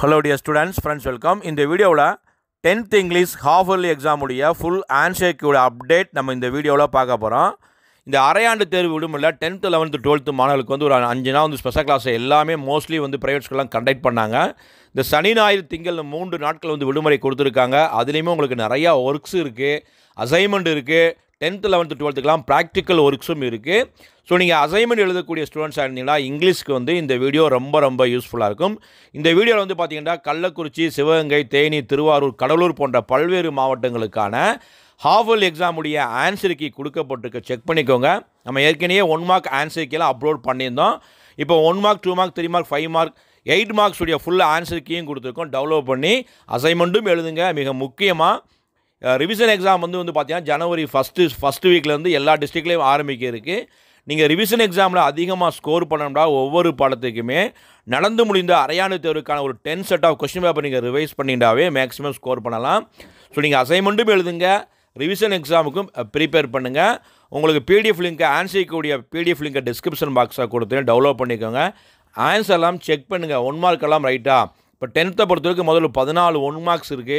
hello dear students friends welcome இந்த வீடியோவில் tenth English half yearly எக்ஸாமுடைய ஃபுல் ஆன்சர்க்கியோட அப்டேட் நம்ம இந்த வீடியோவில் பார்க்க போகிறோம் இந்த அரையாண்டு தேர்வு விடுமில்ல டென்த்து லெவன்த்து டுவெல்த்து மாணவர்களுக்கு வந்து ஒரு அஞ்சு நாள் வந்து ஸ்பெஷல் கிளாஸ் எல்லாமே மோஸ்ட்லி வந்து ப்ரைவேட் ஸ்கூல்லாம் கண்டக்ட் பண்ணாங்க இந்த சனி ஞாயிறு திங்கள் மூன்று நாட்கள் வந்து விடுமுறை கொடுத்துருக்காங்க அதுலேயுமே உங்களுக்கு நிறையா ஒர்க்ஸ் இருக்குது அசைன்மெண்ட் இருக்குது டென்த்து லெவன்த்து டுவெல்த்துக்கெலாம் ப்ராக்டிக்கல் ஒர்க்ஸும் இருக்குது ஸோ நீங்கள் அசைன்மெண்ட் எழுதக்கூடிய ஸ்டூடெண்ட்ஸாக இருந்தீங்கன்னா இங்கிலீஷ்க்கு வந்து இந்த வீடியோ ரொம்ப ரொம்ப யூஸ்ஃபுல்லாக இருக்கும் இந்த வீடியோவில் வந்து பார்த்தீங்கன்னா கள்ளக்குறிச்சி சிவகங்கை தேனி திருவாரூர் கடலூர் போன்ற பல்வேறு மாவட்டங்களுக்கான ஹாஃபல் எக்ஸாமுடைய ஆன்சர் கீ கொடுக்கப்பட்டிருக்க செக் பண்ணிக்கோங்க நம்ம ஏற்கனவே ஒன் மார்க் ஆன்சர் கீலாம் அப்லோட் பண்ணியிருந்தோம் இப்போ one mark two mark three mark five mark eight மார்க்ஸுடைய ஃபுல் ஆன்சர் கீயும் கொடுத்துருக்கோம் டவுன்லோட் பண்ணி அசைன்மெண்ட்டும் எழுதுங்க மிக முக்கியமாக ரிவிஷன் எக்ஸாம் வந்து வந்து பார்த்தீங்கன்னா ஜனவரி ஃபஸ்ட்டு ஃபஸ்ட்டு வீக்லேருந்து எல்லா டிஸ்ட்ரிக்ட்லேயும் ஆரம்பிக்க இருக்குது நீங்கள் ரிவிஷன் எக்ஸாமில் அதிகமாக ஸ்கோர் பண்ணணும்னா ஒவ்வொரு பாடத்துக்குமே நடந்து முடிந்த அரையாண்டு தேர்வுக்கான ஒரு ten set of question paper நீங்கள் ரிவைஸ் பண்ணிட்டாவே மேக்ஸிமம் ஸ்கோர் பண்ணலாம் ஸோ நீங்கள் அசைன்மெண்ட்டும் எழுதுங்க ரிவிஷன் எக்ஸாமுக்கும் ப்ரிப்பேர் பண்ணுங்கள் உங்களுக்கு பிடிஎஃப் லிங்க்கை ஆன்சர் செய்யக்கூடிய பிடிஎஃப் லிங்க்கை டிஸ்கிரிப்ஷன் பாக்ஸாக கொடுத்து டவுன்லோட் பண்ணிக்கோங்க ஆன்சர்லாம் செக் பண்ணுங்கள் ஒன் மார்க் எல்லாம் ரைட்டாக இப்போ டென்த்தை பொறுத்த வரைக்கும் முதல்ல பதினாலு ஒன் மார்க்ஸ் இருக்குது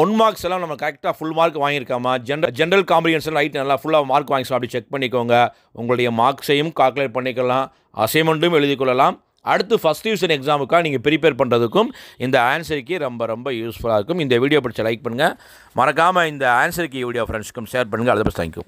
ஒன் மார்க்ஸ் எல்லாம் நம்ம கரெக்டாக ஃபுல் மார்க் வாங்கியிருக்காமா ஜென்ரல் ஜென்ரல் காம்பினேஷன் ஐட்டம் நல்லா ஃபுல்லாக மார்க் வாங்கி அப்படி செக் பண்ணிக்கோங்க உங்களுடைய மார்க்ஸையும் கால்குலேட் பண்ணிக்கலாம் அசைன்மெண்ட்டும் எழுதி கொள்ளலாம் அடுத்து ஃபஸ்ட் டிவிஷன் எக்ஸாமுக்காக நீங்கள் ப்ரிப்பேர் பண்ணுறதுக்கும் இந்த ஆன்சருக்கு ரொம்ப ரொம்ப யூஸ்ஃபுல்லாக இருக்கும் இந்த வீடியோ பிடிச்ச லைக் பண்ணுங்கள் மறக்காமல் இந்த ஆன்சருக்கு வீடியோ ஃப்ரெண்ட்ஸ்க்கும் ஷேர் பண்ணுங்கள் அதை பஸ் தேங்க்யூ